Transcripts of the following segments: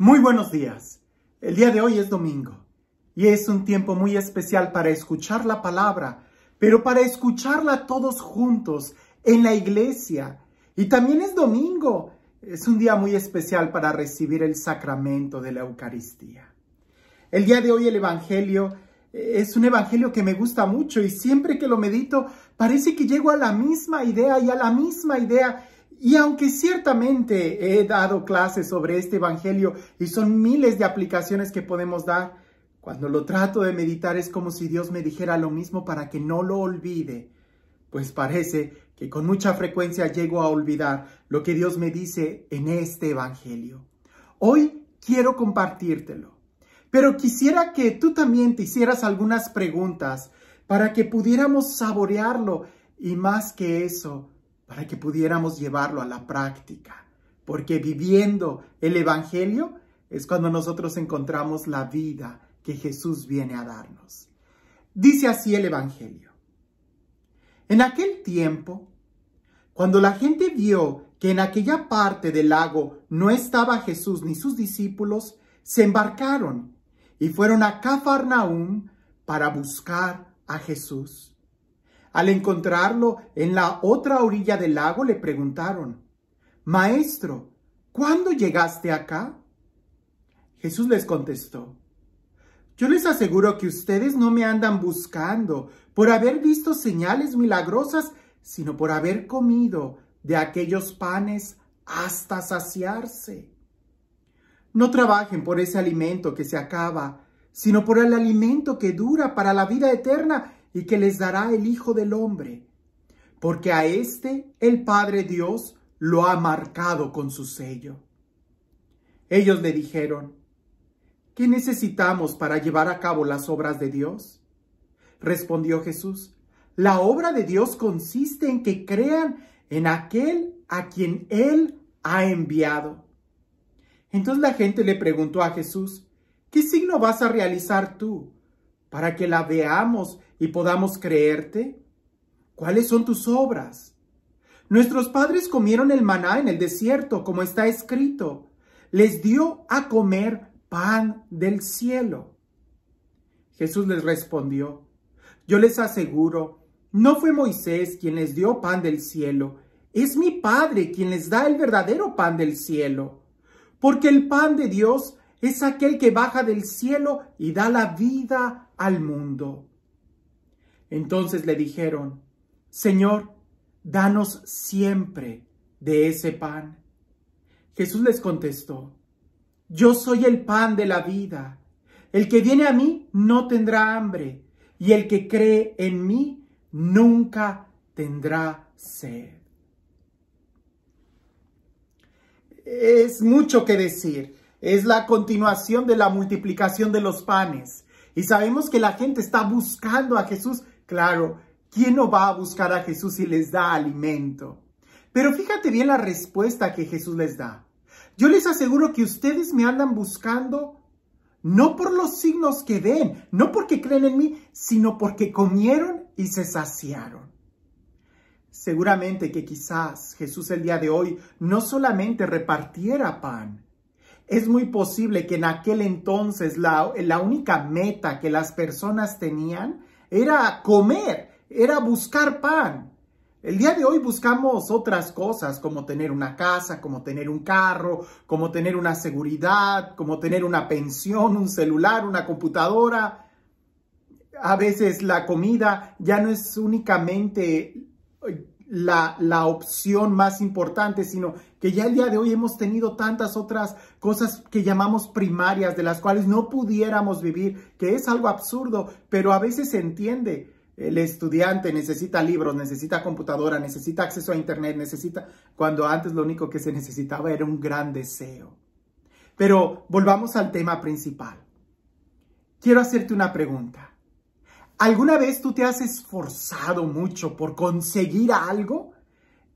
Muy buenos días. El día de hoy es domingo y es un tiempo muy especial para escuchar la palabra, pero para escucharla todos juntos en la iglesia. Y también es domingo. Es un día muy especial para recibir el sacramento de la Eucaristía. El día de hoy el Evangelio eh, es un Evangelio que me gusta mucho y siempre que lo medito parece que llego a la misma idea y a la misma idea y aunque ciertamente he dado clases sobre este Evangelio y son miles de aplicaciones que podemos dar, cuando lo trato de meditar es como si Dios me dijera lo mismo para que no lo olvide, pues parece que con mucha frecuencia llego a olvidar lo que Dios me dice en este Evangelio. Hoy quiero compartírtelo, pero quisiera que tú también te hicieras algunas preguntas para que pudiéramos saborearlo y más que eso, para que pudiéramos llevarlo a la práctica. Porque viviendo el Evangelio es cuando nosotros encontramos la vida que Jesús viene a darnos. Dice así el Evangelio. En aquel tiempo, cuando la gente vio que en aquella parte del lago no estaba Jesús ni sus discípulos, se embarcaron y fueron a Cafarnaúm para buscar a Jesús. Al encontrarlo en la otra orilla del lago le preguntaron, Maestro, ¿cuándo llegaste acá? Jesús les contestó, Yo les aseguro que ustedes no me andan buscando por haber visto señales milagrosas, sino por haber comido de aquellos panes hasta saciarse. No trabajen por ese alimento que se acaba, sino por el alimento que dura para la vida eterna y que les dará el Hijo del Hombre, porque a éste el Padre Dios lo ha marcado con su sello. Ellos le dijeron, ¿qué necesitamos para llevar a cabo las obras de Dios? Respondió Jesús, la obra de Dios consiste en que crean en aquel a quien Él ha enviado. Entonces la gente le preguntó a Jesús, ¿qué signo vas a realizar tú para que la veamos y podamos creerte? ¿Cuáles son tus obras? Nuestros padres comieron el maná en el desierto, como está escrito. Les dio a comer pan del cielo. Jesús les respondió, yo les aseguro, no fue Moisés quien les dio pan del cielo, es mi Padre quien les da el verdadero pan del cielo. Porque el pan de Dios es aquel que baja del cielo y da la vida al mundo. Entonces le dijeron, Señor, danos siempre de ese pan. Jesús les contestó, Yo soy el pan de la vida. El que viene a mí no tendrá hambre, y el que cree en mí nunca tendrá sed. Es mucho que decir. Es la continuación de la multiplicación de los panes y sabemos que la gente está buscando a Jesús, claro, ¿quién no va a buscar a Jesús si les da alimento? Pero fíjate bien la respuesta que Jesús les da. Yo les aseguro que ustedes me andan buscando no por los signos que ven, no porque creen en mí, sino porque comieron y se saciaron. Seguramente que quizás Jesús el día de hoy no solamente repartiera pan, es muy posible que en aquel entonces la, única meta que las personas tenían era comer, era buscar pan. El día de hoy buscamos otras cosas como tener una casa, como tener un carro, como tener una seguridad, como tener una pensión, un celular, una computadora. A veces la comida ya no es únicamente la, opción más importante, sino que ya el día de hoy hemos tenido tantas otras cosas que llamamos primarias, de las cuales no pudiéramos vivir, que es algo absurdo, pero a veces se entiende. El estudiante necesita libros, necesita computadora, necesita acceso a internet, necesita, cuando antes lo único que se necesitaba era un gran deseo. Pero volvamos al tema principal. Quiero hacerte una pregunta. ¿Alguna vez tú te has esforzado mucho por conseguir algo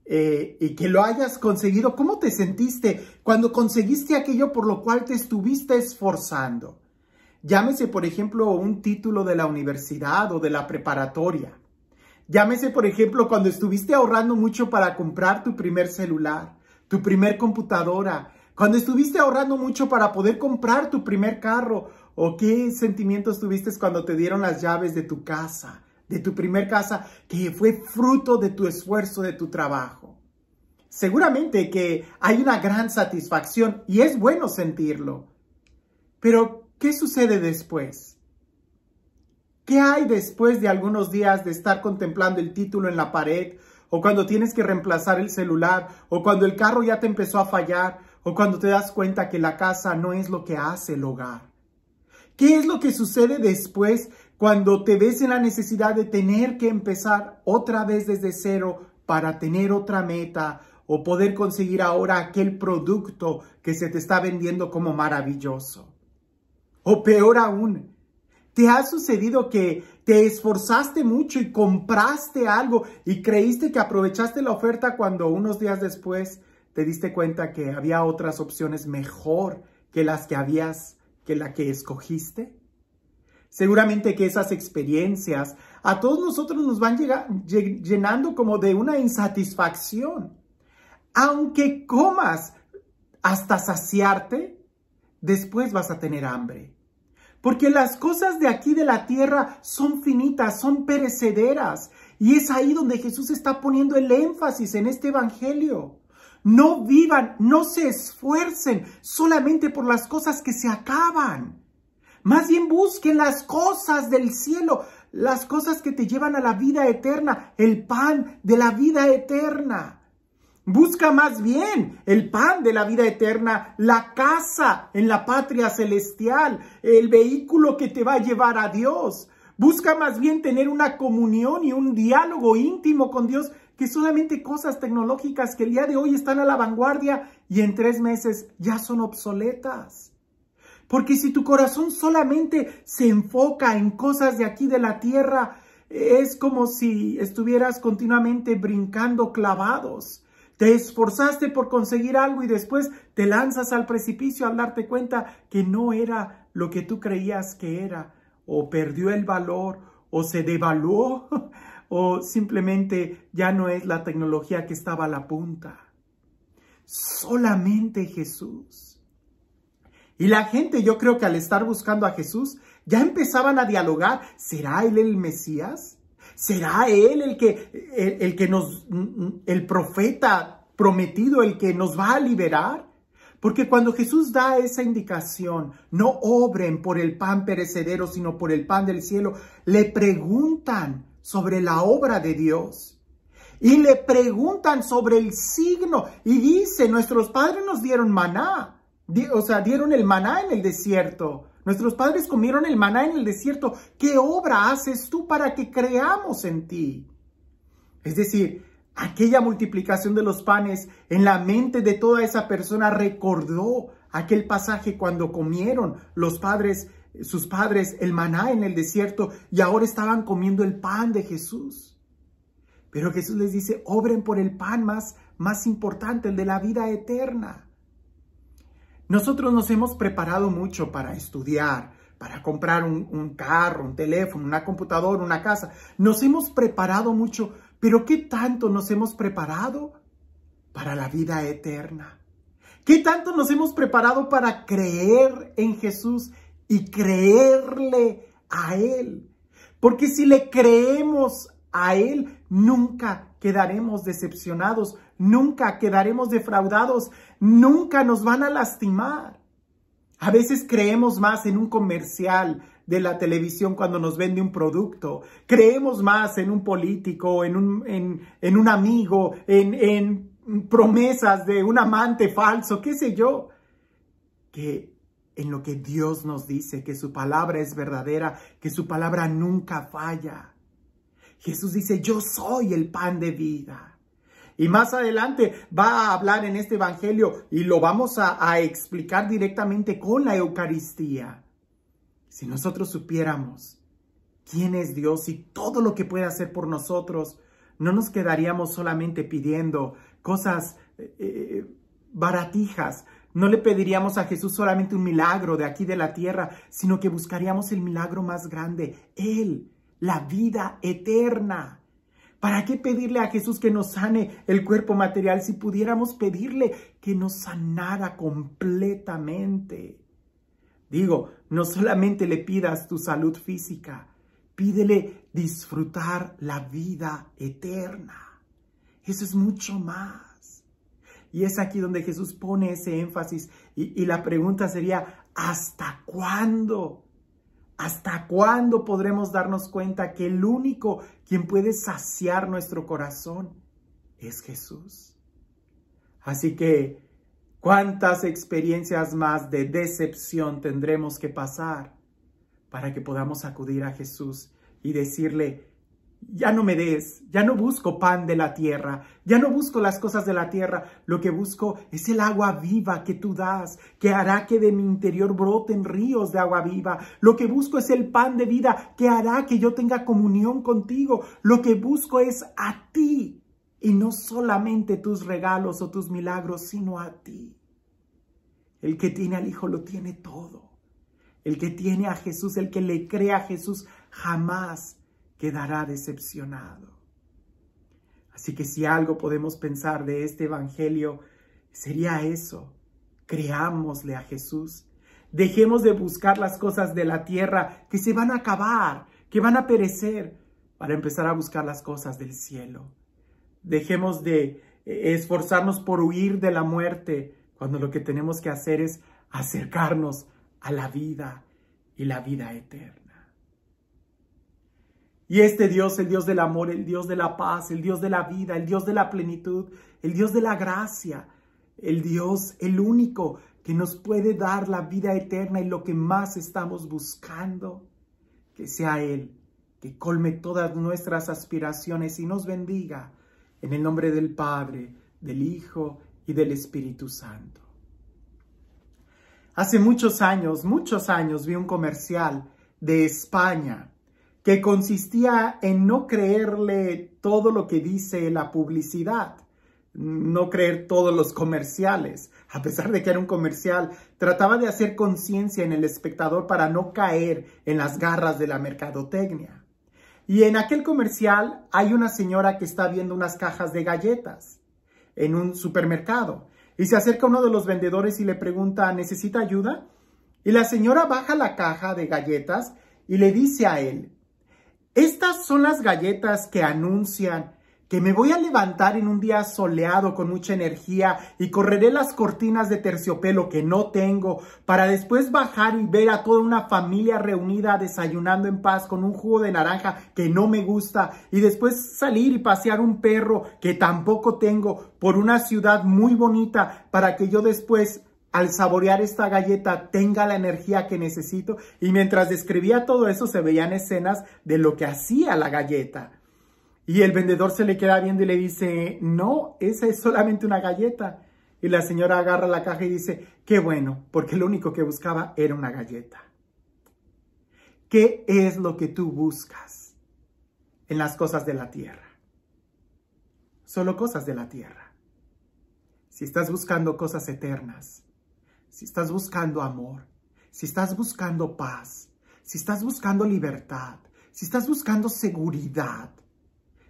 eh, y que lo hayas conseguido? ¿Cómo te sentiste cuando conseguiste aquello por lo cual te estuviste esforzando? Llámese, por ejemplo, un título de la universidad o de la preparatoria. Llámese, por ejemplo, cuando estuviste ahorrando mucho para comprar tu primer celular, tu primer computadora, cuando estuviste ahorrando mucho para poder comprar tu primer carro ¿O qué sentimientos tuviste cuando te dieron las llaves de tu casa, de tu primer casa, que fue fruto de tu esfuerzo, de tu trabajo? Seguramente que hay una gran satisfacción y es bueno sentirlo. Pero, ¿qué sucede después? ¿Qué hay después de algunos días de estar contemplando el título en la pared? O cuando tienes que reemplazar el celular, o cuando el carro ya te empezó a fallar, o cuando te das cuenta que la casa no es lo que hace el hogar. ¿Qué es lo que sucede después cuando te ves en la necesidad de tener que empezar otra vez desde cero para tener otra meta o poder conseguir ahora aquel producto que se te está vendiendo como maravilloso? O peor aún, ¿te ha sucedido que te esforzaste mucho y compraste algo y creíste que aprovechaste la oferta cuando unos días después te diste cuenta que había otras opciones mejor que las que habías que la que escogiste? Seguramente que esas experiencias a todos nosotros nos van llenando como de una insatisfacción. Aunque comas hasta saciarte, después vas a tener hambre. Porque las cosas de aquí de la tierra son finitas, son perecederas. Y es ahí donde Jesús está poniendo el énfasis en este Evangelio no vivan, no se esfuercen solamente por las cosas que se acaban. Más bien busquen las cosas del cielo, las cosas que te llevan a la vida eterna, el pan de la vida eterna. Busca más bien el pan de la vida eterna, la casa en la patria celestial, el vehículo que te va a llevar a Dios. Busca más bien tener una comunión y un diálogo íntimo con Dios que solamente cosas tecnológicas que el día de hoy están a la vanguardia y en tres meses ya son obsoletas. Porque si tu corazón solamente se enfoca en cosas de aquí de la tierra, es como si estuvieras continuamente brincando clavados. Te esforzaste por conseguir algo y después te lanzas al precipicio al darte cuenta que no era lo que tú creías que era, o perdió el valor, o se devaluó, o simplemente ya no es la tecnología que estaba a la punta. Solamente Jesús. Y la gente, yo creo que al estar buscando a Jesús, ya empezaban a dialogar, ¿será él el Mesías? ¿Será él el que, el, que nos, el profeta prometido, el que nos va a liberar? Porque cuando Jesús da esa indicación, no obren por el pan perecedero, sino por el pan del cielo, le preguntan, sobre la obra de Dios. Y le preguntan sobre el signo. Y dice, nuestros padres nos dieron maná. O sea, dieron el maná en el desierto. Nuestros padres comieron el maná en el desierto. ¿Qué obra haces tú para que creamos en ti? Es decir, aquella multiplicación de los panes en la mente de toda esa persona recordó aquel pasaje cuando comieron los padres sus padres el maná en el desierto y ahora estaban comiendo el pan de Jesús. Pero Jesús les dice, obren por el pan más, más importante, el de la vida eterna. Nosotros nos hemos preparado mucho para estudiar, para comprar un, un, carro, un teléfono, una computadora, una casa. Nos hemos preparado mucho, pero ¿qué tanto nos hemos preparado para la vida eterna? ¿Qué tanto nos hemos preparado para creer en Jesús y creerle a Él. Porque si le creemos a Él, nunca quedaremos decepcionados, nunca quedaremos defraudados, nunca nos van a lastimar. A veces creemos más en un comercial de la televisión cuando nos vende un producto, creemos más en un político, en un, en, un amigo, en, en promesas de un amante falso, qué sé yo, que en lo que Dios nos dice, que su palabra es verdadera, que su palabra nunca falla. Jesús dice, yo soy el pan de vida. Y más adelante va a hablar en este Evangelio y lo vamos a, explicar directamente con la Eucaristía. Si nosotros supiéramos quién es Dios y todo lo que puede hacer por nosotros, no nos quedaríamos solamente pidiendo cosas eh, eh, baratijas, no le pediríamos a Jesús solamente un milagro de aquí de la tierra, sino que buscaríamos el milagro más grande, Él, la vida eterna. ¿Para qué pedirle a Jesús que nos sane el cuerpo material si pudiéramos pedirle que nos sanara completamente? Digo, no solamente le pidas tu salud física, pídele disfrutar la vida eterna. Eso es mucho más. Y es aquí donde Jesús pone ese énfasis y, la pregunta sería, ¿hasta cuándo? ¿Hasta cuándo podremos darnos cuenta que el único quien puede saciar nuestro corazón es Jesús? Así que, ¿cuántas experiencias más de decepción tendremos que pasar para que podamos acudir a Jesús y decirle, ya no me des, ya no busco pan de la tierra, ya no busco las cosas de la tierra, lo que busco es el agua viva que tú das, que hará que de mi interior broten ríos de agua viva, lo que busco es el pan de vida que hará que yo tenga comunión contigo, lo que busco es a ti y no solamente tus regalos o tus milagros, sino a ti. El que tiene al Hijo lo tiene todo. El que tiene a Jesús, el que le cree a Jesús, jamás quedará decepcionado. Así que si algo podemos pensar de este Evangelio, sería eso. Creámosle a Jesús. Dejemos de buscar las cosas de la tierra que se van a acabar, que van a perecer, para empezar a buscar las cosas del cielo. Dejemos de eh, esforzarnos por huir de la muerte, cuando lo que tenemos que hacer es acercarnos a la vida y la vida eterna. Y este Dios, el Dios del amor, el Dios de la paz, el Dios de la vida, el Dios de la plenitud, el Dios de la gracia, el Dios, el único que nos puede dar la vida eterna y lo que más estamos buscando, que sea Él, que colme todas nuestras aspiraciones y nos bendiga en el nombre del Padre, del Hijo y del Espíritu Santo. Hace muchos años, muchos años vi un comercial de España que consistía en no creerle todo lo que dice la publicidad, no creer todos los comerciales. A pesar de que era un comercial, trataba de hacer conciencia en el espectador para no caer en las garras de la mercadotecnia. Y en aquel comercial hay una señora que está viendo unas cajas de galletas en un supermercado y se acerca uno de los vendedores y le pregunta, ¿necesita ayuda? Y la señora baja la caja de galletas y le dice a él, estas son las galletas que anuncian que me voy a levantar en un día soleado con mucha energía y correré las cortinas de terciopelo que no tengo para después bajar y ver a toda una familia reunida desayunando en paz con un jugo de naranja que no me gusta y después salir y pasear un perro que tampoco tengo por una ciudad muy bonita para que yo después al saborear esta galleta tenga la energía que necesito. Y mientras describía todo eso se veían escenas de lo que hacía la galleta. Y el vendedor se le queda viendo y le dice, no, esa es solamente una galleta. Y la señora agarra la caja y dice, qué bueno, porque lo único que buscaba era una galleta. ¿Qué es lo que tú buscas en las cosas de la tierra? Solo cosas de la tierra. Si estás buscando cosas eternas, si estás buscando amor, si estás buscando paz, si estás buscando libertad, si estás buscando seguridad,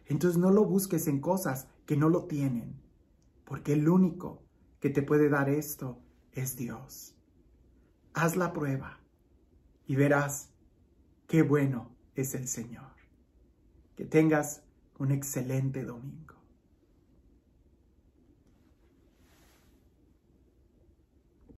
entonces no lo busques en cosas que no lo tienen, porque el único que te puede dar esto es Dios. Haz la prueba y verás qué bueno es el Señor. Que tengas un excelente domingo.